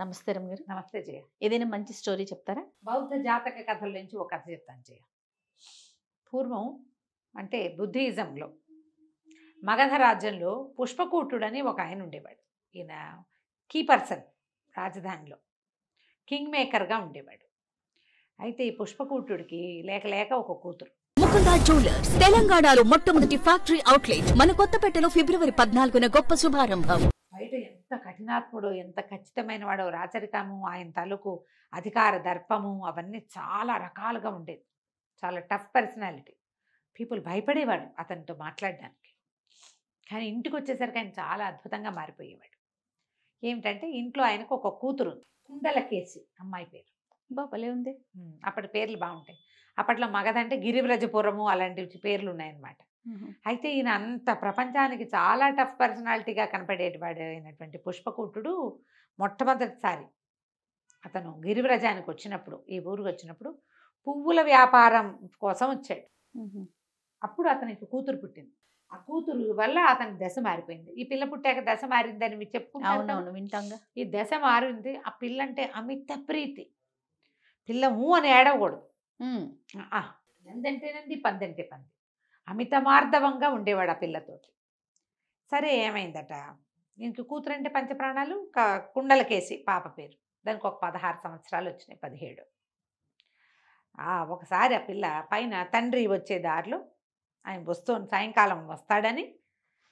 నమస్తే గారు నమస్తే జయ ఏదైనా మంచి స్టోరీ చెప్తారా బౌద్ధ జాతక కథల నుంచి ఒక కథ చెప్తాను జయ పూర్వం అంటే బుద్ధిజంలో మగధ రాజ్యంలో పుష్పకూటుడని ఒక ఆయన ఉండేవాడు ఈయన కీ పర్సన్ రాజధానిలో కింగ్ మేకర్గా ఉండేవాడు అయితే ఈ పుష్పకూటుడికి లేక లేక ఒక కూతురు జ్యువెలర్స్ తెలంగాణలో మొట్టమొదటి ఫ్యాక్టరీ అవుట్లెట్ మన కొత్తపేటలో ఫిబ్రవరి పద్నాలుగున గొప్ప శుభారంభం బయట కఠినాత్ముడు ఎంత ఖచ్చితమైన వాడు రాచరికము ఆయన తలకు అధికార దర్పము అవన్నీ చాలా రకాలుగా ఉండేది చాలా టఫ్ పర్సనాలిటీ పీపుల్ భయపడేవాడు అతనితో మాట్లాడడానికి కానీ ఇంటికి వచ్చేసరికి ఆయన చాలా అద్భుతంగా మారిపోయేవాడు ఏమిటంటే ఇంట్లో ఆయనకు ఒక కూతురు కుండల కేసి అమ్మాయి పేరు బాబలే ఉంది అప్పటి పేర్లు బాగుంటాయి అప్పట్లో మగదంటే గిరివ్రజపురము అలాంటి పేర్లు ఉన్నాయన్నమాట అయితే ఈయన అంత ప్రపంచానికి చాలా టఫ్ పర్సనాలిటీగా కనపడేటివాడు అయినటువంటి పుష్పకూటుడు మొట్టమొదటిసారి అతను గిరివ్రజానికి వచ్చినప్పుడు ఈ ఊరికి వచ్చినప్పుడు పువ్వుల వ్యాపారం కోసం వచ్చాడు అప్పుడు అతనికి కూతురు పుట్టింది ఆ కూతురు వల్ల అతని దశ మారిపోయింది ఈ పిల్ల పుట్టాక దశ మారిందని మీరు చెప్పుకుంటాను వింటాగా ఈ దశ మారింది ఆ పిల్ల అంటే అమిత ప్రీతి పిల్ల ఊ అని ఏడవకూడదు ఎంతంటేనంది పందంటే పంది అమితమార్ధవంగా ఉండేవాడు ఆ పిల్లతోటి సరే ఏమైందట ఇంక కూతురంటే పంచప్రాణాలు కుండలకేసి పాప పేరు దానికి ఒక పదహారు సంవత్సరాలు వచ్చినాయి పదిహేడు ఒకసారి ఆ పిల్ల పైన తండ్రి వచ్చే దారిలో ఆయన వస్తూ సాయంకాలం వస్తాడని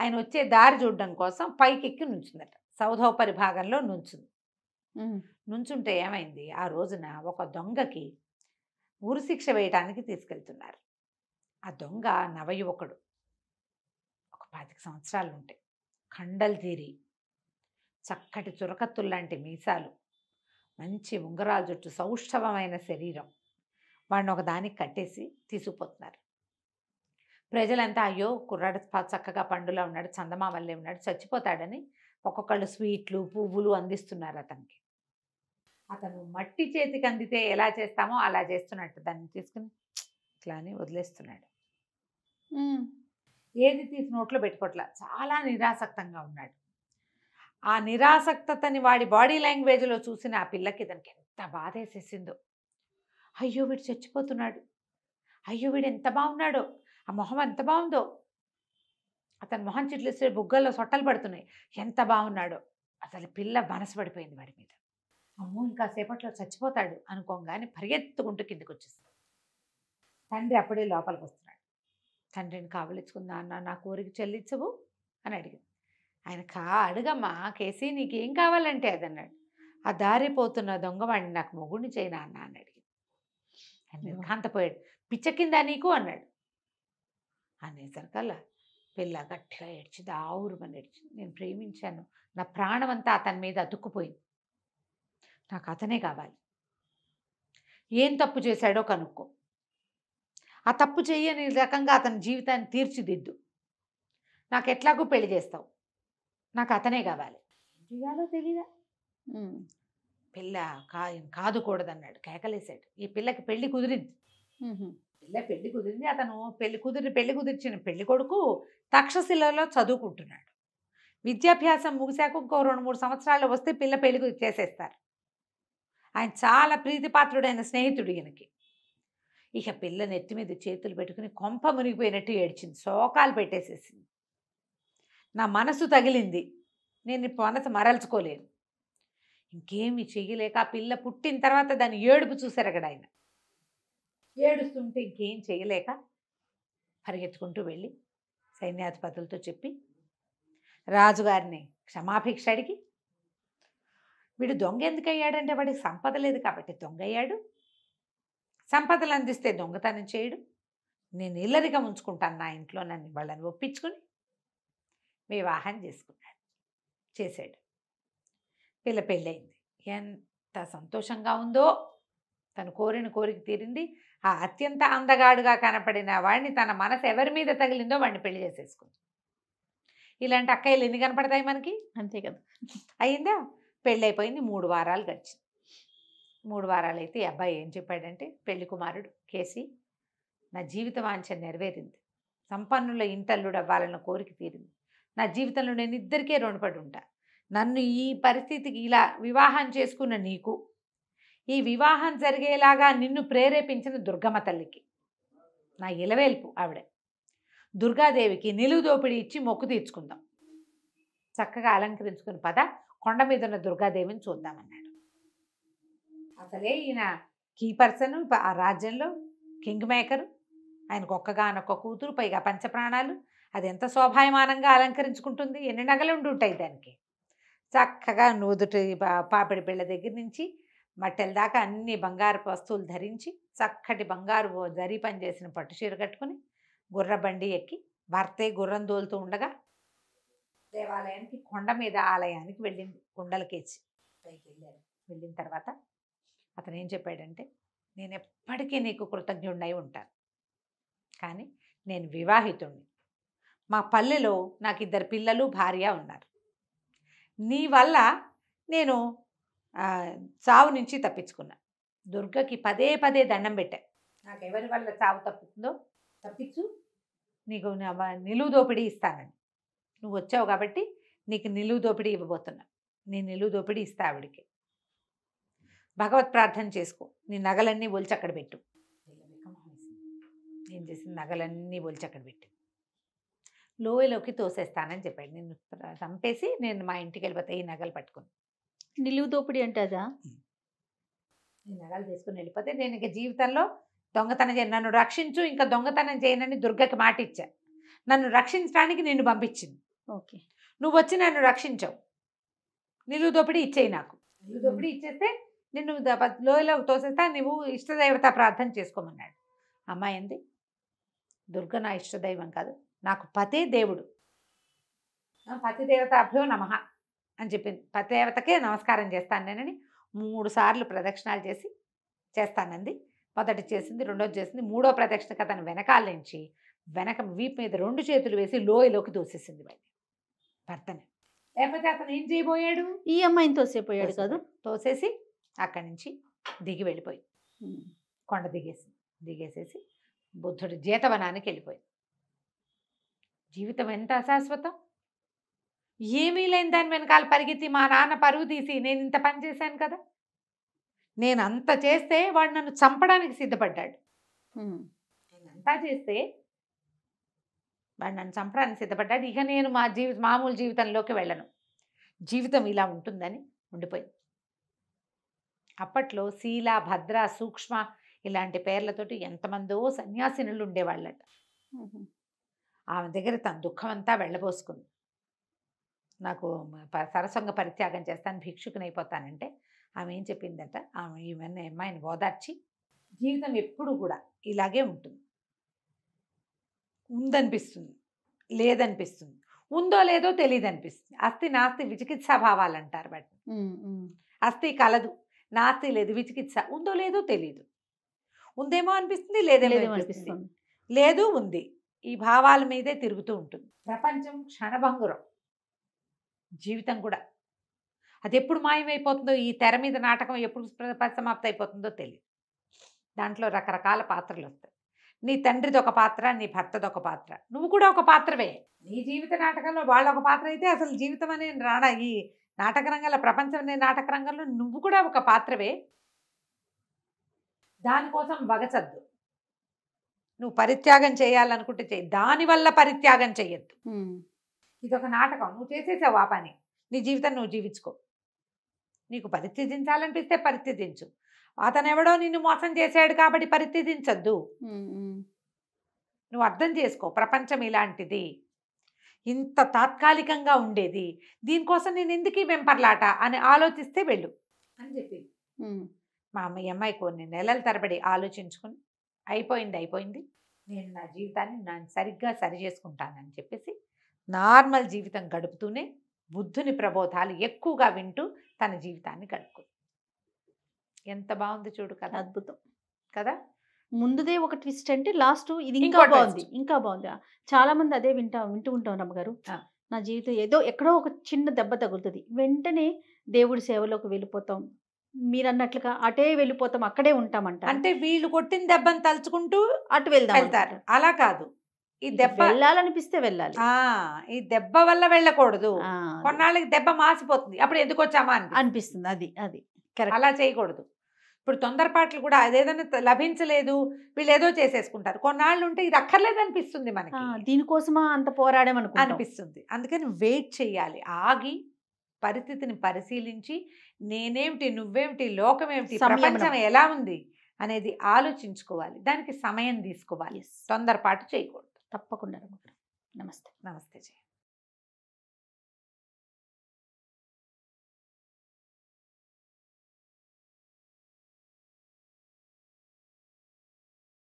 ఆయన వచ్చే దారి చూడడం కోసం పైకెక్కి నుంచిందట నుంచుందట సౌధోపరి భాగంలో నుంచుంది నుంచుంటే ఏమైంది ఆ రోజున ఒక దొంగకి ఉరిశిక్ష వేయటానికి తీసుకెళ్తున్నారు ఆ దొంగ నవయువకుడు ఒక పాతిక సంవత్సరాలు ఉంటాయి కండలు తీరి చక్కటి చురకత్తులు లాంటి మీసాలు మంచి ఉంగరాల జుట్టు సౌష్ఠవమైన శరీరం వాడిని ఒక దానికి కట్టేసి తీసుకుపోతున్నారు ప్రజలంతా అయ్యో కుర్రాడు చక్కగా పండులో ఉన్నాడు చందమా వల్లే ఉన్నాడు చచ్చిపోతాడని ఒక్కొక్కళ్ళు స్వీట్లు పువ్వులు అందిస్తున్నారు అతనికి అతను మట్టి చేతికి అందితే ఎలా చేస్తామో అలా చేస్తున్నట్టు దాన్ని తీసుకుని ఇట్లా అని వదిలేస్తున్నాడు ఏది తీసి నోట్లో పెట్టుకోవట్లా చాలా నిరాసక్తంగా ఉన్నాడు ఆ నిరాసక్తని వాడి బాడీ లాంగ్వేజ్లో చూసిన ఆ పిల్లకి ఇతనికి ఎంత బాధ వేసేసిందో అయ్యో వీడు చచ్చిపోతున్నాడు అయ్యో వీడు ఎంత బాగున్నాడో ఆ మొహం ఎంత బాగుందో అతని మొహం చిట్లిస్తే బుగ్గల్లో సొట్టలు పడుతున్నాయి ఎంత బాగున్నాడో అసలు పిల్ల మనసు పడిపోయింది వాడి మీద అమ్మో ఇంకా సేపట్లో చచ్చిపోతాడు అనుకోగానే పరిగెత్తుకుంటూ కిందకు వచ్చేసి తండ్రి అప్పుడే లోపలికి వస్తున్నాడు తండ్రిని కావలించుకుందా అన్న నా కోరిక చెల్లించవు అని అడిగింది ఆయన కా అడుగమ్మా కేసీ నీకేం కావాలంటే అదన్నాడు ఆ దారిపోతున్న దొంగవాడిని నాకు మొగుడిని చేయనా అన్న అని అడిగింది కాంతపోయాడు పిచ్చ నీకు అన్నాడు అనేసరికల్లా పిల్ల గట్టిగా ఏడ్చింది ఆవురుమని ఏడ్చింది నేను ప్రేమించాను నా ప్రాణం అంతా అతని మీద అతుక్కుపోయింది నాకు అతనే కావాలి ఏం తప్పు చేశాడో కనుక్కో ఆ తప్పు చేయని రకంగా అతని జీవితాన్ని తీర్చిదిద్దు నాకు ఎట్లాగో పెళ్లి చేస్తావు నాకు అతనే కావాలి చేయాలో తెలీదా పిల్ల కా కాదు కూడదన్నాడు కేకలేసాడు ఈ పిల్లకి పెళ్లి కుదిరింది పిల్ల పెళ్లి కుదిరింది అతను పెళ్లి కుదిరి పెళ్లి కుదిర్చిన పెళ్లి కొడుకు తక్షశిలలో చదువుకుంటున్నాడు విద్యాభ్యాసం ముగిశాక ఇంకో రెండు మూడు సంవత్సరాలు వస్తే పిల్ల పెళ్లి చేసేస్తారు ఆయన చాలా ప్రీతిపాత్రుడైన స్నేహితుడు ఈయనకి ఇక పిల్ల నెత్తి మీద చేతులు పెట్టుకుని కొంప మునిగిపోయినట్టు ఏడ్చింది శోకాలు పెట్టేసేసింది నా మనసు తగిలింది నేను మనసు మరల్చుకోలేను ఇంకేమి చెయ్యలేక ఆ పిల్ల పుట్టిన తర్వాత దాన్ని ఏడుపు చూశారు అక్కడ ఆయన ఏడుస్తుంటే ఇంకేం చేయలేక పరిగెత్తుకుంటూ వెళ్ళి సైన్యాధిపతులతో చెప్పి రాజుగారిని క్షమాభిక్ష అడిగి వీడు దొంగ ఎందుకు అయ్యాడంటే వాడికి సంపద లేదు కాబట్టి దొంగ అయ్యాడు సంపదలు అందిస్తే దొంగతనం చేయడు నేను ఇల్లరిగా ఉంచుకుంటాను నా ఇంట్లో నన్ను వాళ్ళని ఒప్పించుకుని వివాహం చేసుకున్నాడు చేశాడు పిల్ల పెళ్ళయింది ఎంత సంతోషంగా ఉందో తను కోరిన కోరిక తీరింది ఆ అత్యంత అందగాడుగా కనపడిన వాడిని తన మనసు ఎవరి మీద తగిలిందో వాడిని పెళ్లి చేసేసుకుంది ఇలాంటి అక్కయ్యలు ఎన్ని కనపడతాయి మనకి అంతే కదా అయిందా పెళ్ళైపోయింది మూడు వారాలు గడిచింది మూడు వారాలు అయితే ఈ అబ్బాయి ఏం చెప్పాడంటే పెళ్లి కుమారుడు కేసీ నా జీవిత వాంఛ నెరవేరింది సంపన్నుల ఇంటల్లుడు అవ్వాలన్న కోరిక తీరింది నా జీవితంలో నేను ఇద్దరికే రుణపడి ఉంటా నన్ను ఈ పరిస్థితికి ఇలా వివాహం చేసుకున్న నీకు ఈ వివాహం జరిగేలాగా నిన్ను ప్రేరేపించిన దుర్గమ్మ తల్లికి నా ఇలవేల్పు ఆవిడ దుర్గాదేవికి నిలువు దోపిడి ఇచ్చి మొక్కు తీర్చుకుందాం చక్కగా అలంకరించుకుని పద కొండ మీద ఉన్న దుర్గాదేవిని చూద్దామన్నాడు అసలే ఈయన కీ పర్సన్ ఆ రాజ్యంలో కింగ్ మేకర్ ఆయనకు ఒక్కగానొక్క కూతురు పైగా పంచప్రాణాలు అది ఎంత శోభాయమానంగా అలంకరించుకుంటుంది ఎన్ని నగలు ఉండి ఉంటాయి దానికి చక్కగా నూదుటి పాపిడి బిళ్ళ దగ్గర నుంచి మట్టెల దాకా అన్ని బంగారు వస్తువులు ధరించి చక్కటి బంగారు పని పనిచేసిన పట్టు చీర కట్టుకుని బండి ఎక్కి భర్తే గుర్రం దోలుతూ ఉండగా దేవాలయానికి కొండ మీద ఆలయానికి వెళ్ళింది కుండలకేసి పైకి వెళ్ళారు వెళ్ళిన తర్వాత అతను ఏం చెప్పాడంటే నేను ఎప్పటికీ నీకు కృతజ్ఞుడినై ఉంటాను కానీ నేను వివాహితుణ్ణి మా పల్లెలో నాకు ఇద్దరు పిల్లలు భార్య ఉన్నారు నీ వల్ల నేను చావు నుంచి తప్పించుకున్నా దుర్గకి పదే పదే దండం పెట్టా నాకు ఎవరి వల్ల చావు తప్పుతుందో తప్పించు నీకు నిలువు దోపిడీ ఇస్తానని నువ్వు వచ్చావు కాబట్టి నీకు నిలువు దోపిడీ ఇవ్వబోతున్నా నేను నిలువు దోపిడీ ఇస్తా ఆవిడికి భగవత్ ప్రార్థన చేసుకో నీ నగలన్నీ ఒలిచి అక్కడ పెట్టు ఏం చేసి నగలన్నీ ఒలిచి అక్కడ పెట్టు లోయలోకి తోసేస్తానని చెప్పాడు నేను చంపేసి నేను మా ఇంటికి వెళ్ళిపోతే ఈ నగలు పట్టుకుని నిలువు దోపిడి అదా ఈ నగలు తీసుకుని వెళ్ళిపోతే నేను ఇంకా జీవితంలో దొంగతనం చేయను నన్ను రక్షించు ఇంకా దొంగతనం చేయనని దుర్గకి మాట ఇచ్చా నన్ను రక్షించడానికి నిన్ను పంపించింది ఓకే నువ్వు వచ్చి నన్ను రక్షించవు నిలువు దోపిడి ఇచ్చేయి నాకు నిలువు దోపిడి ఇచ్చేస్తే నిన్ను లోయలో తోసేస్తా నువ్వు ఇష్టదైవత ప్రార్థన చేసుకోమన్నాడు అమ్మాయి అంది దుర్గ నా ఇష్టదైవం కాదు నాకు పతే దేవుడు దేవత అభ్యో నమ అని చెప్పింది పతిదేవతకే నమస్కారం చేస్తాను నేనని మూడు సార్లు ప్రదక్షిణాలు చేసి చేస్తానంది మొదటి చేసింది రెండోది చేసింది మూడో ప్రదక్షిణ కథను వెనకాల నుంచి వెనక వీపు మీద రెండు చేతులు వేసి లోయలోకి దూసేసింది వాడిని భర్తని లేకపోతే అతను ఏం చేయబోయాడు ఈ అమ్మాయిని తోసేపోయాడు కాదు తోసేసి అక్కడి నుంచి దిగి వెళ్ళిపోయి కొండ దిగేసి దిగేసేసి బుద్ధుడు జీతవనానికి వెళ్ళిపోయింది జీవితం ఎంత అశాశ్వతం ఏమీ లేని దాని వెనకాల పరిగెత్తి మా నాన్న పరుగు తీసి నేను ఇంత పని చేశాను కదా నేను అంత చేస్తే వాడు నన్ను చంపడానికి సిద్ధపడ్డాడు నేనంతా చేస్తే వాడు నన్ను చంపడానికి సిద్ధపడ్డాడు ఇక నేను మా జీవి మామూలు జీవితంలోకి వెళ్ళను జీవితం ఇలా ఉంటుందని ఉండిపోయింది అప్పట్లో శీల భద్ర సూక్ష్మ ఇలాంటి పేర్లతోటి ఎంతమందో సన్యాసినులు ఉండేవాళ్ళట ఆమె దగ్గర తన దుఃఖం అంతా వెళ్ళబోసుకుంది నాకు సరసంగ పరిత్యాగం చేస్తాను భిక్షుకునైపోతానంటే ఆమె ఏం చెప్పిందట ఆమె ఈమె అమ్మాయిని ఓదార్చి జీవితం ఎప్పుడు కూడా ఇలాగే ఉంటుంది ఉందనిపిస్తుంది లేదనిపిస్తుంది ఉందో లేదో తెలియదు అనిపిస్తుంది అస్థి నాస్తి విచికిత్సా భావాలు అంటారు బట్ అస్థి కలదు నాస్తి లేదు విచికిత్స ఉందో లేదో తెలియదు ఉందేమో అనిపిస్తుంది లేదేమో అనిపిస్తుంది లేదు ఉంది ఈ భావాల మీదే తిరుగుతూ ఉంటుంది ప్రపంచం క్షణభంగురం జీవితం కూడా అది ఎప్పుడు మాయమైపోతుందో ఈ తెర మీద నాటకం ఎప్పుడు సమాప్తి అయిపోతుందో తెలియదు దాంట్లో రకరకాల పాత్రలు వస్తాయి నీ తండ్రిది ఒక పాత్ర నీ భర్తది ఒక పాత్ర నువ్వు కూడా ఒక పాత్రవే నీ జీవిత నాటకంలో వాళ్ళు ఒక పాత్ర అయితే అసలు జీవితం అనే రాడా ఈ నాటకరంగంలో ప్రపంచం నాటకరంగంలో నువ్వు కూడా ఒక పాత్రవే దానికోసం వగచద్దు నువ్వు పరిత్యాగం చేయాలనుకుంటే చేయి దానివల్ల పరిత్యాగం చేయొద్దు ఇదొక నాటకం నువ్వు చేసేసావు ఆ పని నీ జీవితం నువ్వు జీవించుకో నీకు పరిత్యజించాలనిపిస్తే పరిత్యజించు అతను ఎవడో నిన్ను మోసం చేశాడు కాబట్టి పరిత్యజించద్దు నువ్వు అర్థం చేసుకో ప్రపంచం ఇలాంటిది ఇంత తాత్కాలికంగా ఉండేది దీనికోసం నేను ఎందుకు వెంపర్లాట అని ఆలోచిస్తే వెళ్ళు అని చెప్పి మా అమ్మ అమ్మాయి కొన్ని నెలల తరబడి ఆలోచించుకుని అయిపోయింది అయిపోయింది నేను నా జీవితాన్ని నన్ను సరిగ్గా సరి చేసుకుంటానని చెప్పేసి నార్మల్ జీవితం గడుపుతూనే బుద్ధుని ప్రబోధాలు ఎక్కువగా వింటూ తన జీవితాన్ని గడుపుకుంది ఎంత బాగుంది చూడు కదా అద్భుతం కదా ముందుదే ఒక ట్విస్ట్ అంటే లాస్ట్ ఇది ఇంకా బాగుంది ఇంకా బాగుంది చాలా మంది అదే వింటా వింటూ ఉంటాం రమ్మగారు నా జీవితం ఏదో ఎక్కడో ఒక చిన్న దెబ్బ తగులుతుంది వెంటనే దేవుడి సేవలోకి వెళ్ళిపోతాం మీరు అన్నట్లుగా అటే వెళ్ళిపోతాం అక్కడే ఉంటామంట అంటే వీళ్ళు కొట్టిన దెబ్బను తలుచుకుంటూ అటు వెళ్దాం వెళ్తారు అలా కాదు ఈ దెబ్బ వెళ్ళాలనిపిస్తే వెళ్ళాలి ఈ దెబ్బ వల్ల వెళ్ళకూడదు కొన్నాళ్ళకి దెబ్బ మాసిపోతుంది అప్పుడు ఎందుకు వచ్చామా అనిపిస్తుంది అది అది అలా చేయకూడదు ఇప్పుడు తొందరపాట్లు కూడా అదేదైనా లభించలేదు వీళ్ళు ఏదో చేసేసుకుంటారు కొన్నాళ్ళు ఉంటే ఇది అక్కర్లేదు అనిపిస్తుంది మనకి దీనికోసమా అంత మనకు అనిపిస్తుంది అందుకని వెయిట్ చేయాలి ఆగి పరిస్థితిని పరిశీలించి నేనేమిటి నువ్వేమిటి లోకమేమిటి ప్రపంచం ఎలా ఉంది అనేది ఆలోచించుకోవాలి దానికి సమయం తీసుకోవాలి తొందరపాటు చేయకూడదు తప్పకుండా నమస్తే నమస్తే జయ